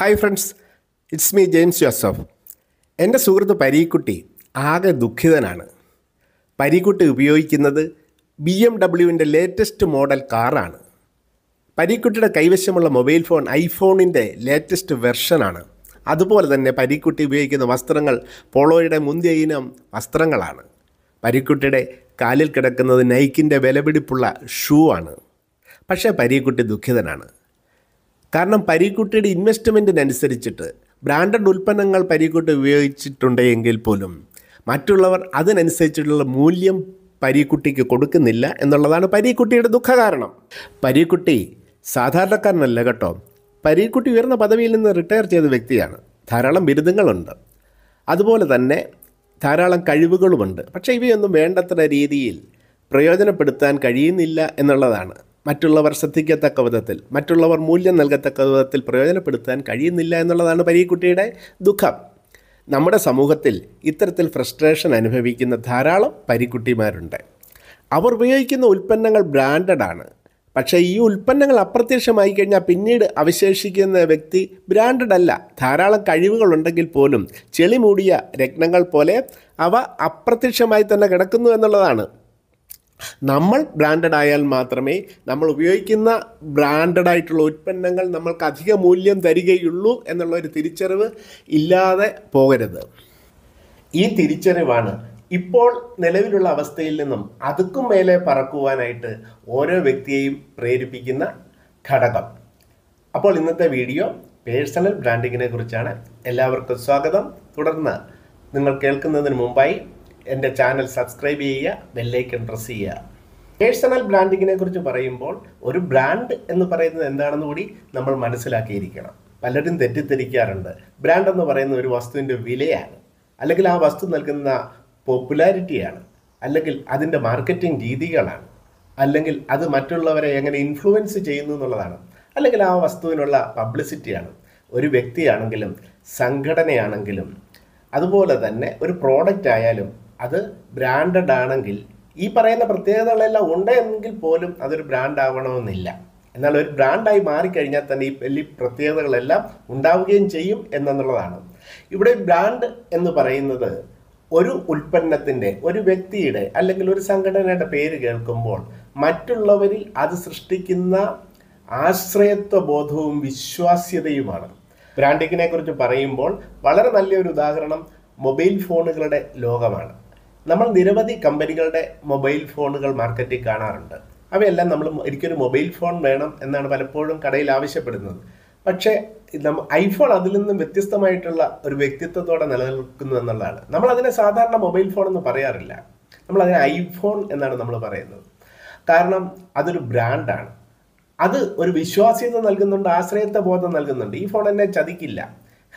hi friends it's me James Joseph എൻ്റെ സുഹൃത്ത് പരീക്കുട്ടി ആകെ ദുഃഖിതനാണ് പരീക്കുട്ടി ഉപയോഗിക്കുന്നത് ബി എം ഡബ്ല്യുവിൻ്റെ ലേറ്റസ്റ്റ് മോഡൽ കാറാണ് പരീക്കുട്ടിയുടെ കൈവശമുള്ള മൊബൈൽ ഫോൺ ഐഫോണിൻ്റെ ലേറ്റസ്റ്റ് വെർഷനാണ് അതുപോലെ തന്നെ പരീക്കുട്ടി ഉപയോഗിക്കുന്ന വസ്ത്രങ്ങൾ പോളോയുടെ മുന്തിയ ഇനം വസ്ത്രങ്ങളാണ് പരീക്കുട്ടിയുടെ കാലിൽ കിടക്കുന്നത് നൈക്കിൻ്റെ വിലപിടിപ്പുള്ള ഷൂ ആണ് പക്ഷേ പരീക്കുട്ടി ദുഃഖിതനാണ് കാരണം പരീക്കുട്ടിയുടെ ഇൻവെസ്റ്റ്മെൻറ്റിനനുസരിച്ചിട്ട് ബ്രാൻഡഡ് ഉൽപ്പന്നങ്ങൾ പരീക്കുട്ടി ഉപയോഗിച്ചിട്ടുണ്ടെങ്കിൽ പോലും മറ്റുള്ളവർ അതിനനുസരിച്ചിട്ടുള്ള മൂല്യം പരീക്കുട്ടിക്ക് കൊടുക്കുന്നില്ല എന്നുള്ളതാണ് പരീക്കുട്ടിയുടെ ദുഃഖകാരണം പരീക്കുട്ടി സാധാരണക്കാരനല്ല കേട്ടോ പരീക്കുട്ടി ഉയർന്ന പദവിയിൽ നിന്ന് റിട്ടയർ ചെയ്ത വ്യക്തിയാണ് ധാരാളം ബിരുദങ്ങളുണ്ട് അതുപോലെ തന്നെ ധാരാളം കഴിവുകളുമുണ്ട് പക്ഷേ ഇവയൊന്നും വേണ്ടത്ര രീതിയിൽ പ്രയോജനപ്പെടുത്താൻ കഴിയുന്നില്ല എന്നുള്ളതാണ് മറ്റുള്ളവർ ശ്രദ്ധിക്കത്തക്ക വിധത്തിൽ മറ്റുള്ളവർ മൂല്യം നൽകത്തക്ക വിധത്തിൽ പ്രയോജനപ്പെടുത്താൻ കഴിയുന്നില്ല എന്നുള്ളതാണ് പരീക്കുട്ടിയുടെ ദുഃഖം നമ്മുടെ സമൂഹത്തിൽ ഇത്തരത്തിൽ ഫ്രസ്ട്രേഷൻ അനുഭവിക്കുന്ന ധാരാളം പരിക്കുട്ടിമാരുണ്ട് അവർ ഉപയോഗിക്കുന്ന ഉൽപ്പന്നങ്ങൾ ബ്രാൻഡഡ് ആണ് പക്ഷേ ഈ ഉൽപ്പന്നങ്ങൾ അപ്രത്യക്ഷമായി കഴിഞ്ഞാൽ പിന്നീട് അവശേഷിക്കുന്ന വ്യക്തി ബ്രാൻഡഡ് അല്ല ധാരാളം കഴിവുകളുണ്ടെങ്കിൽ പോലും ചെളിമൂടിയ രത്നങ്ങൾ പോലെ അവ അപ്രത്യക്ഷമായി തന്നെ കിടക്കുന്നു എന്നുള്ളതാണ് നമ്മൾ ബ്രാൻഡഡ് ആയാൽ മാത്രമേ നമ്മൾ ഉപയോഗിക്കുന്ന ബ്രാൻഡഡ് ആയിട്ടുള്ള ഉൽപ്പന്നങ്ങൾ നമ്മൾക്ക് അധിക മൂല്യം തരികയുള്ളൂ എന്നുള്ള ഒരു തിരിച്ചറിവ് ഇല്ലാതെ പോകരുത് ഈ തിരിച്ചറിവാണ് ഇപ്പോൾ നിലവിലുള്ള അവസ്ഥയിൽ നിന്നും അതുക്കും മേലെ പറക്കുവാനായിട്ട് ഓരോ വ്യക്തിയെയും പ്രേരിപ്പിക്കുന്ന ഘടകം അപ്പോൾ ഇന്നത്തെ വീഡിയോ പേഴ്സണൽ ബ്രാൻഡിങ്ങിനെ കുറിച്ചാണ് എല്ലാവർക്കും സ്വാഗതം തുടർന്ന് നിങ്ങൾ കേൾക്കുന്നതിന് മുമ്പായി എൻ്റെ ചാനൽ സബ്സ്ക്രൈബ് ചെയ്യുക ബെല്ലൈക്കൺ പ്രസ് ചെയ്യുക പേഴ്സണൽ ബ്രാൻഡിങ്ങിനെ കുറിച്ച് പറയുമ്പോൾ ഒരു ബ്രാൻഡ് എന്ന് പറയുന്നത് എന്താണെന്ന് കൂടി നമ്മൾ മനസ്സിലാക്കിയിരിക്കണം പലരും തെറ്റിദ്ധരിക്കാറുണ്ട് ബ്രാൻഡ് എന്ന് പറയുന്ന ഒരു വസ്തുവിൻ്റെ വിലയാണ് അല്ലെങ്കിൽ ആ വസ്തു നൽകുന്ന പോപ്പുലാരിറ്റിയാണ് അല്ലെങ്കിൽ അതിൻ്റെ മാർക്കറ്റിംഗ് രീതികളാണ് അല്ലെങ്കിൽ അത് മറ്റുള്ളവരെ എങ്ങനെ ഇൻഫ്ലുവൻസ് ചെയ്യുന്നു എന്നുള്ളതാണ് അല്ലെങ്കിൽ ആ വസ്തുവിനുള്ള പബ്ലിസിറ്റിയാണ് ഒരു വ്യക്തിയാണെങ്കിലും സംഘടനയാണെങ്കിലും അതുപോലെ തന്നെ ഒരു പ്രോഡക്റ്റ് ആയാലും അത് ബ്രാൻഡഡ് ആണെങ്കിൽ ഈ പറയുന്ന പ്രത്യേകതകളെല്ലാം ഉണ്ടെങ്കിൽ പോലും അതൊരു ബ്രാൻഡ് ആവണമെന്നില്ല എന്നാൽ ഒരു ബ്രാൻഡായി മാറിക്കഴിഞ്ഞാൽ തന്നെ ഈ വലിയ പ്രത്യേകതകളെല്ലാം ഉണ്ടാവുകയും ചെയ്യും എന്നുള്ളതാണ് ഇവിടെ ബ്രാൻഡ് എന്ന് പറയുന്നത് ഒരു ഉൽപ്പന്നത്തിൻ്റെ ഒരു വ്യക്തിയുടെ അല്ലെങ്കിൽ ഒരു സംഘടനയുടെ പേര് കേൾക്കുമ്പോൾ മറ്റുള്ളവരിൽ അത് സൃഷ്ടിക്കുന്ന ആശ്രയത്വ ബോധവും വിശ്വാസ്യതയുമാണ് ബ്രാൻഡിങ്ങിനെ കുറിച്ച് പറയുമ്പോൾ വളരെ നല്ലൊരു ഉദാഹരണം മൊബൈൽ ഫോണുകളുടെ ലോകമാണ് നമ്മൾ നിരവധി കമ്പനികളുടെ മൊബൈൽ ഫോണുകൾ മാർക്കറ്റിൽ കാണാറുണ്ട് അവയെല്ലാം നമ്മൾ എനിക്കൊരു മൊബൈൽ ഫോൺ വേണം എന്നാണ് പലപ്പോഴും കടയിൽ ആവശ്യപ്പെടുന്നത് പക്ഷേ നമ്മ ഐഫോൺ അതിൽ നിന്നും വ്യത്യസ്തമായിട്ടുള്ള ഒരു വ്യക്തിത്വത്തോടെ നിലനിൽക്കുന്നു എന്നുള്ളതാണ് നമ്മൾ അതിനെ സാധാരണ മൊബൈൽ ഫോൺ എന്ന് പറയാറില്ല നമ്മൾ അതിനെ ഐഫോൺ എന്നാണ് നമ്മൾ പറയുന്നത് കാരണം അതൊരു ബ്രാൻഡാണ് അത് ഒരു വിശ്വാസ്യത നൽകുന്നുണ്ട് ആശ്രയത്വ ബോധം നൽകുന്നുണ്ട് ഈ ഫോൺ എന്നെ ചതിക്കില്ല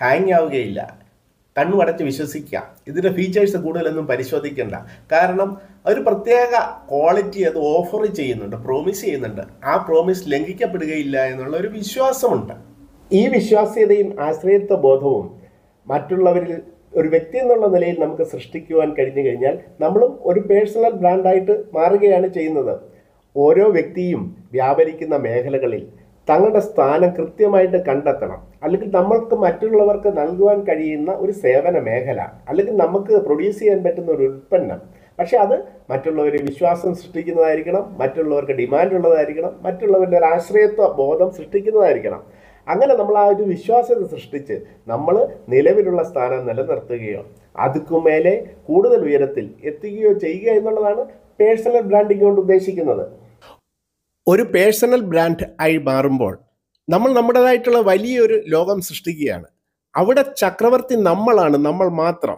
ഹാങ് ആവുകയില്ല കണ്ണുമടച്ച് വിശ്വസിക്കുക ഇതിൻ്റെ ഫീച്ചേഴ്സ് കൂടുതലൊന്നും പരിശോധിക്കേണ്ട കാരണം ഒരു പ്രത്യേക ക്വാളിറ്റി അത് ഓഫർ ചെയ്യുന്നുണ്ട് പ്രോമിസ് ചെയ്യുന്നുണ്ട് ആ പ്രോമിസ് ലംഘിക്കപ്പെടുകയില്ല എന്നുള്ള ഒരു വിശ്വാസമുണ്ട് ഈ വിശ്വാസ്യതയും ആശ്രയത്വ ബോധവും മറ്റുള്ളവരിൽ ഒരു വ്യക്തി എന്നുള്ള നിലയിൽ നമുക്ക് സൃഷ്ടിക്കുവാൻ കഴിഞ്ഞു കഴിഞ്ഞാൽ നമ്മളും ഒരു പേഴ്സണൽ ബ്രാൻഡായിട്ട് മാറുകയാണ് ചെയ്യുന്നത് ഓരോ വ്യക്തിയും വ്യാപരിക്കുന്ന മേഖലകളിൽ തങ്ങളുടെ സ്ഥാനം കൃത്യമായിട്ട് കണ്ടെത്തണം അല്ലെങ്കിൽ നമ്മൾക്ക് മറ്റുള്ളവർക്ക് നൽകുവാൻ കഴിയുന്ന ഒരു സേവന മേഖല അല്ലെങ്കിൽ നമുക്ക് പ്രൊഡ്യൂസ് ചെയ്യാൻ പറ്റുന്ന ഒരു ഉൽപ്പന്നം പക്ഷേ അത് മറ്റുള്ളവരെ വിശ്വാസം സൃഷ്ടിക്കുന്നതായിരിക്കണം മറ്റുള്ളവർക്ക് ഡിമാൻഡ് ഉള്ളതായിരിക്കണം മറ്റുള്ളവരുടെ ഒരു ആശ്രയത്വ ബോധം സൃഷ്ടിക്കുന്നതായിരിക്കണം അങ്ങനെ നമ്മൾ ആ ഒരു വിശ്വാസത്തെ സൃഷ്ടിച്ച് നമ്മൾ നിലവിലുള്ള സ്ഥാനം നിലനിർത്തുകയോ അതുക്കുമേലെ കൂടുതൽ ഉയരത്തിൽ എത്തുകയോ ചെയ്യുക എന്നുള്ളതാണ് പേഴ്സണൽ ബ്രാൻഡിംഗ് കൊണ്ട് ഉദ്ദേശിക്കുന്നത് ഒരു പേഴ്സണൽ ബ്രാൻഡ് ആയി മാറുമ്പോൾ നമ്മൾ നമ്മുടേതായിട്ടുള്ള വലിയൊരു ലോകം സൃഷ്ടിക്കുകയാണ് അവിടെ ചക്രവർത്തി നമ്മളാണ് നമ്മൾ മാത്രം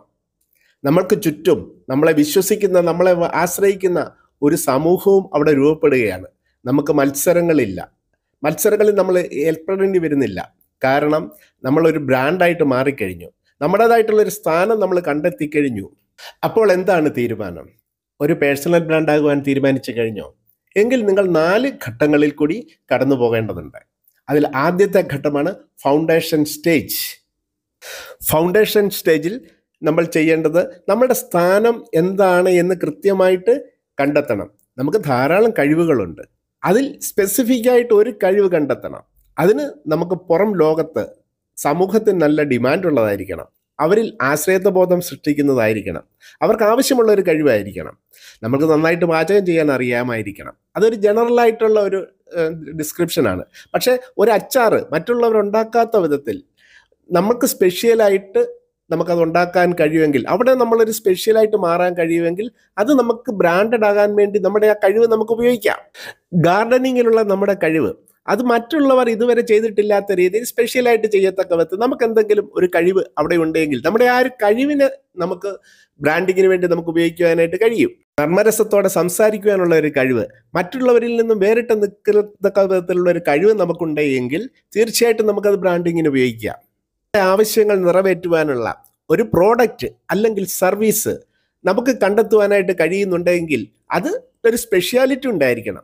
നമ്മൾക്ക് ചുറ്റും നമ്മളെ വിശ്വസിക്കുന്ന നമ്മളെ ആശ്രയിക്കുന്ന ഒരു സമൂഹവും അവിടെ രൂപപ്പെടുകയാണ് നമുക്ക് മത്സരങ്ങളില്ല മത്സരങ്ങളിൽ നമ്മൾ ഏർപ്പെടേണ്ടി വരുന്നില്ല കാരണം നമ്മളൊരു ബ്രാൻഡായിട്ട് മാറിക്കഴിഞ്ഞു നമ്മുടേതായിട്ടുള്ള ഒരു സ്ഥാനം നമ്മൾ കണ്ടെത്തി കഴിഞ്ഞു അപ്പോൾ എന്താണ് തീരുമാനം ഒരു പേഴ്സണൽ ബ്രാൻഡാകുവാൻ തീരുമാനിച്ചു കഴിഞ്ഞോ എങ്കിൽ നിങ്ങൾ നാല് ഘട്ടങ്ങളിൽ കൂടി കടന്നു പോകേണ്ടതുണ്ട് അതിൽ ആദ്യത്തെ ഘട്ടമാണ് ഫൗണ്ടേഷൻ സ്റ്റേജ് ഫൗണ്ടേഷൻ സ്റ്റേജിൽ നമ്മൾ ചെയ്യേണ്ടത് നമ്മുടെ സ്ഥാനം എന്താണ് എന്ന് കൃത്യമായിട്ട് കണ്ടെത്തണം നമുക്ക് ധാരാളം കഴിവുകളുണ്ട് അതിൽ സ്പെസിഫിക് ആയിട്ട് ഒരു കഴിവ് കണ്ടെത്തണം അതിന് നമുക്ക് പുറം ലോകത്ത് സമൂഹത്തിന് നല്ല ഡിമാൻഡ് ഉള്ളതായിരിക്കണം അവരിൽ ആശ്രയത്വബോധം സൃഷ്ടിക്കുന്നതായിരിക്കണം അവർക്ക് ആവശ്യമുള്ള ഒരു കഴിവായിരിക്കണം നമുക്ക് നന്നായിട്ട് പാചകം ചെയ്യാൻ അറിയാമായിരിക്കണം അതൊരു ജനറലായിട്ടുള്ള ഒരു ഡിസ്ക്രിപ്ഷനാണ് പക്ഷേ ഒരു അച്ചാറ് മറ്റുള്ളവരുണ്ടാക്കാത്ത വിധത്തിൽ നമുക്ക് സ്പെഷ്യലായിട്ട് നമുക്കത് ഉണ്ടാക്കാൻ കഴിയുമെങ്കിൽ അവിടെ നമ്മളൊരു സ്പെഷ്യലായിട്ട് മാറാൻ കഴിയുമെങ്കിൽ അത് നമുക്ക് ബ്രാൻഡഡ് ആകാൻ വേണ്ടി നമ്മുടെ ആ കഴിവ് നമുക്ക് ഉപയോഗിക്കാം ഗാർഡനിങ്ങിലുള്ള നമ്മുടെ കഴിവ് അത് മറ്റുള്ളവർ ഇതുവരെ ചെയ്തിട്ടില്ലാത്ത രീതിയിൽ സ്പെഷ്യലായിട്ട് ചെയ്യത്തക്ക വിധത്തിൽ നമുക്ക് എന്തെങ്കിലും ഒരു കഴിവ് അവിടെ ഉണ്ടെങ്കിൽ നമ്മുടെ ആ ഒരു കഴിവിനെ നമുക്ക് ബ്രാൻഡിങ്ങിന് വേണ്ടി നമുക്ക് ഉപയോഗിക്കുവാനായിട്ട് കഴിയും നർമ്മരസത്തോടെ സംസാരിക്കുവാനുള്ള ഒരു കഴിവ് മറ്റുള്ളവരിൽ നിന്നും വേറിട്ട് നിൽക്കത്തക്ക വിധത്തിലുള്ള ഒരു കഴിവ് നമുക്കുണ്ടെങ്കിൽ തീർച്ചയായിട്ടും നമുക്കത് ബ്രാൻഡിങ്ങിന് ഉപയോഗിക്കാം ആവശ്യങ്ങൾ നിറവേറ്റുവാനുള്ള ഒരു പ്രോഡക്റ്റ് അല്ലെങ്കിൽ സർവീസ് നമുക്ക് കണ്ടെത്തുവാനായിട്ട് കഴിയുന്നുണ്ടെങ്കിൽ അത് ഒരു സ്പെഷ്യാലിറ്റി ഉണ്ടായിരിക്കണം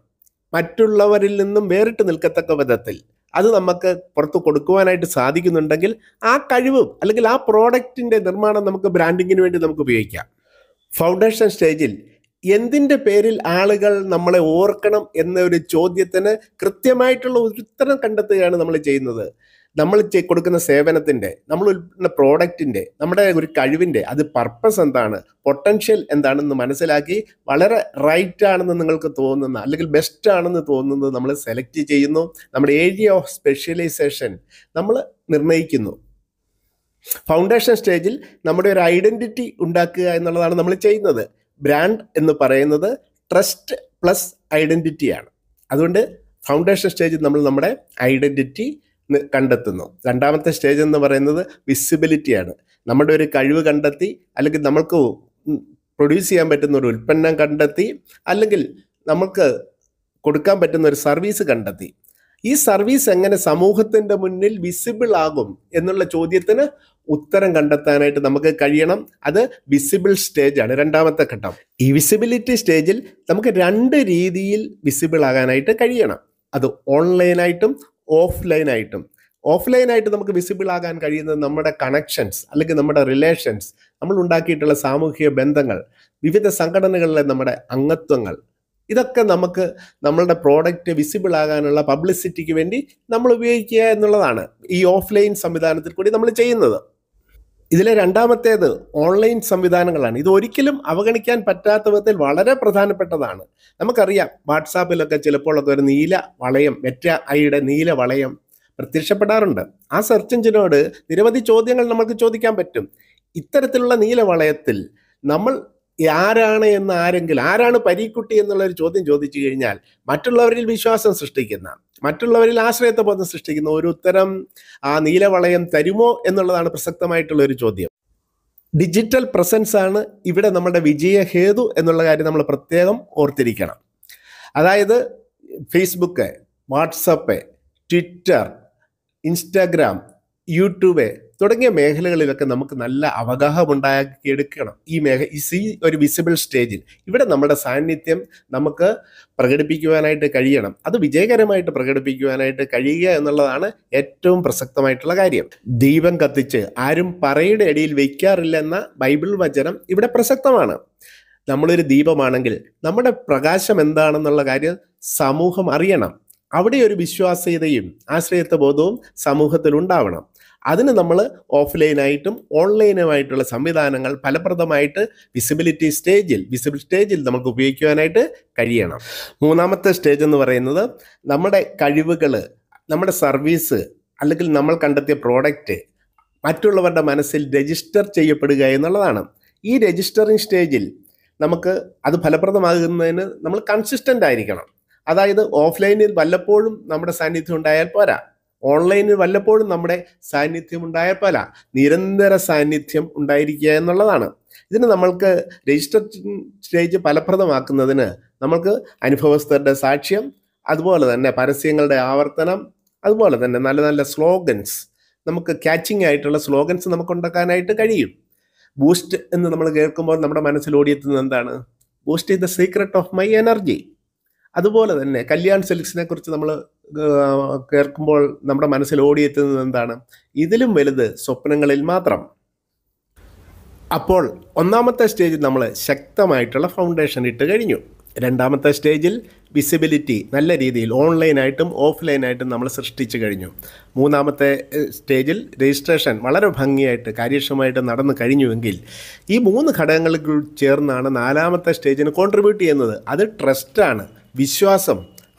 മറ്റുള്ളവരിൽ നിന്നും വേറിട്ട് നിൽക്കത്തക്ക വിധത്തിൽ അത് നമുക്ക് പുറത്ത് കൊടുക്കുവാനായിട്ട് സാധിക്കുന്നുണ്ടെങ്കിൽ ആ കഴിവ് അല്ലെങ്കിൽ ആ പ്രോഡക്റ്റിൻ്റെ നിർമ്മാണം നമുക്ക് ബ്രാൻഡിങ്ങിന് വേണ്ടി നമുക്ക് ഉപയോഗിക്കാം ഫൗണ്ടേഷൻ സ്റ്റേജിൽ എന്തിൻ്റെ പേരിൽ ആളുകൾ നമ്മളെ ഓർക്കണം എന്നൊരു ചോദ്യത്തിന് കൃത്യമായിട്ടുള്ള ഉത്തരം കണ്ടെത്തുകയാണ് നമ്മൾ ചെയ്യുന്നത് നമ്മൾ കൊടുക്കുന്ന സേവനത്തിൻ്റെ നമ്മൾ ഉൽപ്പന്ന പ്രോഡക്റ്റിൻ്റെ നമ്മുടെ ഒരു കഴിവിൻ്റെ അത് പർപ്പസ് എന്താണ് പൊട്ടൻഷ്യൽ എന്താണെന്ന് മനസ്സിലാക്കി വളരെ റൈറ്റ് ആണെന്ന് നിങ്ങൾക്ക് തോന്നുന്ന അല്ലെങ്കിൽ ബെസ്റ്റ് ആണെന്ന് തോന്നുന്നത് നമ്മൾ സെലക്ട് ചെയ്യുന്നു നമ്മുടെ ഏരിയ ഓഫ് സ്പെഷ്യലൈസേഷൻ നമ്മൾ നിർണ്ണയിക്കുന്നു ഫൗണ്ടേഷൻ സ്റ്റേജിൽ നമ്മുടെ ഒരു ഐഡൻറ്റിറ്റി ഉണ്ടാക്കുക എന്നുള്ളതാണ് നമ്മൾ ചെയ്യുന്നത് ബ്രാൻഡ് എന്ന് പറയുന്നത് ട്രസ്റ്റ് പ്ലസ് ഐഡൻറ്റിറ്റിയാണ് അതുകൊണ്ട് ഫൗണ്ടേഷൻ സ്റ്റേജിൽ നമ്മൾ നമ്മുടെ ഐഡൻറ്റിറ്റി കണ്ടെത്തുന്നു രണ്ടാമത്തെ സ്റ്റേജ് എന്ന് പറയുന്നത് വിസിബിലിറ്റിയാണ് നമ്മുടെ ഒരു കഴിവ് കണ്ടെത്തി അല്ലെങ്കിൽ നമ്മൾക്ക് പ്രൊഡ്യൂസ് ചെയ്യാൻ പറ്റുന്ന ഒരു ഉൽപ്പന്നം കണ്ടെത്തി അല്ലെങ്കിൽ നമുക്ക് കൊടുക്കാൻ പറ്റുന്ന ഒരു സർവീസ് കണ്ടെത്തി ഈ സർവീസ് എങ്ങനെ സമൂഹത്തിൻ്റെ മുന്നിൽ വിസിബിൾ ആകും എന്നുള്ള ചോദ്യത്തിന് ഉത്തരം കണ്ടെത്താനായിട്ട് നമുക്ക് കഴിയണം അത് വിസിബിൾ സ്റ്റേജ് ആണ് രണ്ടാമത്തെ ഘട്ടം ഈ വിസിബിലിറ്റി സ്റ്റേജിൽ നമുക്ക് രണ്ട് രീതിയിൽ വിസിബിൾ ആകാനായിട്ട് കഴിയണം അത് ഓൺലൈനായിട്ടും ഓഫ്ലൈൻ ആയിട്ടും ഓഫ്ലൈൻ ആയിട്ട് നമുക്ക് വിസിബിൾ ആകാൻ കഴിയുന്നത് നമ്മുടെ കണക്ഷൻസ് അല്ലെങ്കിൽ നമ്മുടെ റിലേഷൻസ് നമ്മൾ ഉണ്ടാക്കിയിട്ടുള്ള സാമൂഹിക ബന്ധങ്ങൾ വിവിധ സംഘടനകളിലെ നമ്മുടെ അംഗത്വങ്ങൾ ഇതൊക്കെ നമുക്ക് നമ്മളുടെ പ്രോഡക്റ്റ് വിസിബിൾ ആകാനുള്ള പബ്ലിസിറ്റിക്ക് വേണ്ടി നമ്മൾ ഉപയോഗിക്കുക എന്നുള്ളതാണ് ഈ ഓഫ്ലൈൻ സംവിധാനത്തിൽ കൂടി നമ്മൾ ചെയ്യുന്നത് ഇതിലെ രണ്ടാമത്തേത് ഓൺലൈൻ സംവിധാനങ്ങളാണ് ഇത് ഒരിക്കലും അവഗണിക്കാൻ പറ്റാത്ത വിധത്തിൽ വളരെ പ്രധാനപ്പെട്ടതാണ് നമുക്കറിയാം വാട്സാപ്പിലൊക്കെ ചിലപ്പോഴൊക്കെ ഒരു നീല വളയം മെറ്റ ഐയുടെ നീല വളയം പ്രത്യക്ഷപ്പെടാറുണ്ട് ആ സെർച്ച് എഞ്ചിനോട് നിരവധി ചോദ്യങ്ങൾ നമുക്ക് ചോദിക്കാൻ പറ്റും ഇത്തരത്തിലുള്ള നീല വളയത്തിൽ നമ്മൾ ആരാണ് എന്ന് ആരെങ്കിലും ആരാണ് പരീക്കുട്ടി എന്നുള്ളൊരു ചോദ്യം ചോദിച്ചു കഴിഞ്ഞാൽ മറ്റുള്ളവരിൽ വിശ്വാസം സൃഷ്ടിക്കുന്ന മറ്റുള്ളവരിൽ ബോധം സൃഷ്ടിക്കുന്ന ഒരു ഉത്തരം ആ നീലവളയം തരുമോ എന്നുള്ളതാണ് പ്രസക്തമായിട്ടുള്ള ഒരു ചോദ്യം ഡിജിറ്റൽ പ്രസൻസ് ആണ് ഇവിടെ നമ്മുടെ വിജയ ഹേതു എന്നുള്ള കാര്യം നമ്മൾ പ്രത്യേകം ഓർത്തിരിക്കണം അതായത് Facebook WhatsApp Twitter Instagram YouTube തുടങ്ങിയ മേഖലകളിലൊക്കെ നമുക്ക് നല്ല അവഗാഹമുണ്ടാക്കിയെടുക്കണം ഈ മേഖ ഈ സി ഒരു വിസിബിൾ സ്റ്റേജിൽ ഇവിടെ നമ്മുടെ സാന്നിധ്യം നമുക്ക് പ്രകടിപ്പിക്കുവാനായിട്ട് കഴിയണം അത് വിജയകരമായിട്ട് പ്രകടിപ്പിക്കുവാനായിട്ട് കഴിയുക എന്നുള്ളതാണ് ഏറ്റവും പ്രസക്തമായിട്ടുള്ള കാര്യം ദീപം കത്തിച്ച് ആരും പറയുടെ ഇടയിൽ വയ്ക്കാറില്ലെന്ന ബൈബിൾ വചനം ഇവിടെ പ്രസക്തമാണ് നമ്മളൊരു ദീപമാണെങ്കിൽ നമ്മുടെ പ്രകാശം എന്താണെന്നുള്ള കാര്യം സമൂഹം അറിയണം അവിടെ ഒരു വിശ്വാസ്യതയും ആശ്രയത്വ ബോധവും സമൂഹത്തിൽ ഉണ്ടാവണം അതിന് നമ്മൾ ഓഫ്ലൈനായിട്ടും ഓൺലൈനുമായിട്ടുള്ള സംവിധാനങ്ങൾ ഫലപ്രദമായിട്ട് വിസിബിലിറ്റി സ്റ്റേജിൽ വിസിബിൾ സ്റ്റേജിൽ നമുക്ക് ഉപയോഗിക്കുവാനായിട്ട് കഴിയണം മൂന്നാമത്തെ സ്റ്റേജ് എന്ന് പറയുന്നത് നമ്മുടെ കഴിവുകൾ നമ്മുടെ സർവീസ് അല്ലെങ്കിൽ നമ്മൾ കണ്ടെത്തിയ പ്രോഡക്റ്റ് മറ്റുള്ളവരുടെ മനസ്സിൽ രജിസ്റ്റർ ചെയ്യപ്പെടുക എന്നുള്ളതാണ് ഈ രജിസ്റ്ററിങ് സ്റ്റേജിൽ നമുക്ക് അത് ഫലപ്രദമാകുന്നതിന് നമ്മൾ കൺസിസ്റ്റൻ്റ് ആയിരിക്കണം അതായത് ഓഫ്ലൈനിൽ വല്ലപ്പോഴും നമ്മുടെ സാന്നിധ്യം ഉണ്ടായാൽ പോരാ ഓൺലൈനിൽ വല്ലപ്പോഴും നമ്മുടെ സാന്നിധ്യം ഉണ്ടായപ്പോല നിരന്തര സാന്നിധ്യം ഉണ്ടായിരിക്കുക എന്നുള്ളതാണ് ഇതിന് നമ്മൾക്ക് രജിസ്റ്റർ സ്റ്റേജ് ഫലപ്രദമാക്കുന്നതിന് നമ്മൾക്ക് അനുഭവസ്ഥരുടെ സാക്ഷ്യം അതുപോലെ തന്നെ പരസ്യങ്ങളുടെ ആവർത്തനം അതുപോലെ തന്നെ നല്ല നല്ല സ്ലോഗൻസ് നമുക്ക് ക്യാച്ചിങ് ആയിട്ടുള്ള സ്ലോഗൻസ് നമുക്ക് ഉണ്ടാക്കാനായിട്ട് കഴിയും ബൂസ്റ്റ് എന്ന് നമ്മൾ കേൾക്കുമ്പോൾ നമ്മുടെ മനസ്സിൽ ഓടിയെത്തുന്നത് എന്താണ് boost is the secret of my energy അതുപോലെ തന്നെ കല്യാൺ സിൽക്സിനെ കുറിച്ച് നമ്മൾ കേൾക്കുമ്പോൾ നമ്മുടെ മനസ്സിൽ ഓടിയെത്തുന്നത് എന്താണ് ഇതിലും വലുത് സ്വപ്നങ്ങളിൽ മാത്രം അപ്പോൾ ഒന്നാമത്തെ സ്റ്റേജിൽ നമ്മൾ ശക്തമായിട്ടുള്ള ഫൗണ്ടേഷൻ ഇട്ട് കഴിഞ്ഞു രണ്ടാമത്തെ സ്റ്റേജിൽ വിസിബിലിറ്റി നല്ല രീതിയിൽ ഓൺലൈനായിട്ടും ഓഫ്ലൈനായിട്ടും നമ്മൾ സൃഷ്ടിച്ചു കഴിഞ്ഞു മൂന്നാമത്തെ സ്റ്റേജിൽ രജിസ്ട്രേഷൻ വളരെ ഭംഗിയായിട്ട് കാര്യക്ഷമമായിട്ട് നടന്നു കഴിഞ്ഞുവെങ്കിൽ ഈ മൂന്ന് ഘടകങ്ങൾ ചേർന്നാണ് നാലാമത്തെ സ്റ്റേജിന് കോൺട്രിബ്യൂട്ട് ചെയ്യുന്നത് അത് ട്രസ്റ്റാണ് വിശ്വാസം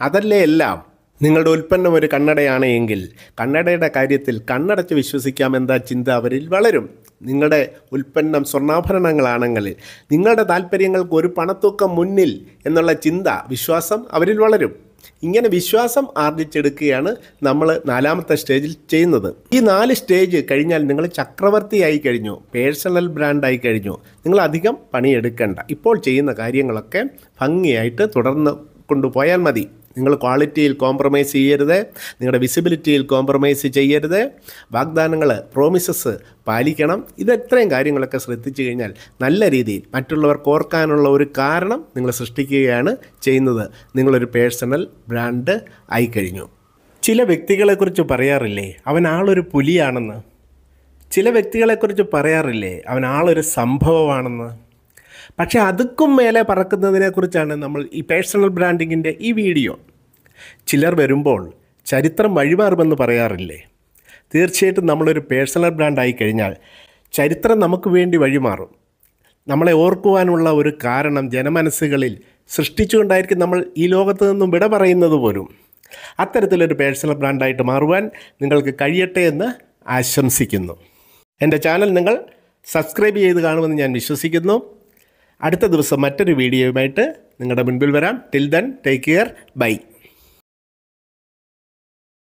അതല്ലേ എല്ലാം നിങ്ങളുടെ ഉൽപ്പന്നം ഒരു കണ്ണടയാണ് എങ്കിൽ കണ്ണടയുടെ കാര്യത്തിൽ കണ്ണടച്ച് വിശ്വസിക്കാമെന്ന ചിന്ത അവരിൽ വളരും നിങ്ങളുടെ ഉൽപ്പന്നം സ്വർണ്ണാഭരണങ്ങളാണെങ്കിൽ നിങ്ങളുടെ താല്പര്യങ്ങൾക്ക് ഒരു പണത്തൂക്കം മുന്നിൽ എന്നുള്ള ചിന്ത വിശ്വാസം അവരിൽ വളരും ഇങ്ങനെ വിശ്വാസം ആർജിച്ചെടുക്കുകയാണ് നമ്മൾ നാലാമത്തെ സ്റ്റേജിൽ ചെയ്യുന്നത് ഈ നാല് സ്റ്റേജ് കഴിഞ്ഞാൽ നിങ്ങൾ ചക്രവർത്തിയായി കഴിഞ്ഞു പേഴ്സണൽ ബ്രാൻഡായി കഴിഞ്ഞു നിങ്ങൾ അധികം പണിയെടുക്കേണ്ട ഇപ്പോൾ ചെയ്യുന്ന കാര്യങ്ങളൊക്കെ ഭംഗിയായിട്ട് തുടർന്ന് കൊണ്ടുപോയാൽ മതി നിങ്ങൾ ക്വാളിറ്റിയിൽ കോംപ്രമൈസ് ചെയ്യരുത് നിങ്ങളുടെ വിസിബിലിറ്റിയിൽ കോംപ്രമൈസ് ചെയ്യരുത് വാഗ്ദാനങ്ങൾ പ്രോമിസസ് പാലിക്കണം ഇത് ഇത്രയും കാര്യങ്ങളൊക്കെ ശ്രദ്ധിച്ചു കഴിഞ്ഞാൽ നല്ല രീതിയിൽ മറ്റുള്ളവർക്ക് ഓർക്കാനുള്ള ഒരു കാരണം നിങ്ങൾ സൃഷ്ടിക്കുകയാണ് ചെയ്യുന്നത് നിങ്ങളൊരു പേഴ്സണൽ ബ്രാൻഡ് ആയിക്കഴിഞ്ഞു ചില വ്യക്തികളെക്കുറിച്ച് പറയാറില്ലേ അവൻ ആളൊരു പുലിയാണെന്ന് ചില വ്യക്തികളെക്കുറിച്ച് പറയാറില്ലേ അവൻ ആളൊരു സംഭവമാണെന്ന് പക്ഷേ അതുക്കും മേലെ പറക്കുന്നതിനെക്കുറിച്ചാണ് നമ്മൾ ഈ പേഴ്സണൽ ബ്രാൻഡിങ്ങിൻ്റെ ഈ വീഡിയോ ചിലർ വരുമ്പോൾ ചരിത്രം വഴിമാറുമെന്ന് പറയാറില്ലേ തീർച്ചയായിട്ടും നമ്മളൊരു പേഴ്സണൽ ബ്രാൻഡായി കഴിഞ്ഞാൽ ചരിത്രം നമുക്ക് വേണ്ടി വഴിമാറും നമ്മളെ ഓർക്കുവാനുള്ള ഒരു കാരണം ജനമനസ്സുകളിൽ സൃഷ്ടിച്ചുകൊണ്ടായിരിക്കും നമ്മൾ ഈ ലോകത്ത് നിന്നും വിട പറയുന്നത് പോലും അത്തരത്തിലൊരു പേഴ്സണൽ ബ്രാൻഡായിട്ട് മാറുവാൻ നിങ്ങൾക്ക് കഴിയട്ടെ എന്ന് ആശംസിക്കുന്നു എൻ്റെ ചാനൽ നിങ്ങൾ സബ്സ്ക്രൈബ് ചെയ്ത് കാണുമെന്ന് ഞാൻ വിശ്വസിക്കുന്നു അടുത്ത ദിവസം മറ്റൊരു വീഡിയോയുമായിട്ട് നിങ്ങളുടെ മുൻപിൽ വരാം till then take care by